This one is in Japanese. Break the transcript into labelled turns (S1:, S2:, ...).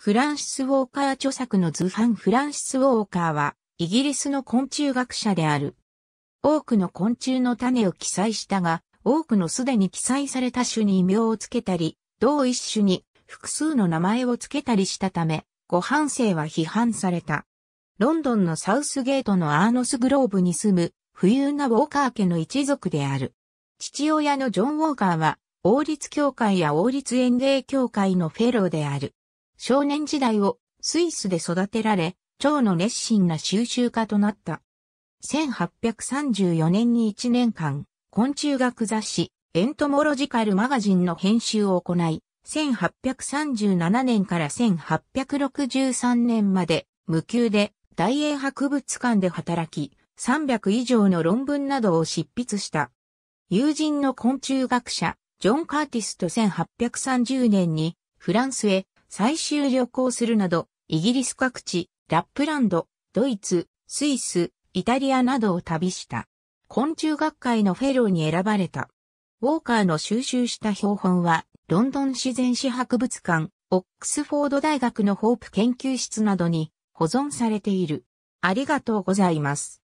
S1: フ
S2: ランシス・ウォーカー著作の図版フランシス・ウォーカーは、イギリスの昆虫学者である。多くの昆虫の種を記載したが、多くのすでに記載された種に異名をつけたり、同一種に複数の名前をつけたりしたため、ご反省は批判された。ロンドンのサウスゲートのアーノスグローブに住む、富裕なウォーカー家の一族である。父親のジョン・ウォーカーは、王立協会や王立園芸協会のフェローである。少年時代をスイスで育てられ、蝶の熱心な収集家となった。1834年に1年間、昆虫学雑誌、エントモロジカルマガジンの編集を行い、1837年から1863年まで無給で大英博物館で働き、300以上の論文などを執筆した。友人の昆虫学者、ジョン・カーティスと1830年にフランスへ最終旅行するなど、イギリス各地、ラップランド、ドイツ、スイス、イタリアなどを旅した。昆虫学会のフェローに選ばれた。ウォーカーの収集した標本は、ロンドン自然史博物館、オックスフォード大学のホープ研究室などに保存されている。ありがとうございます。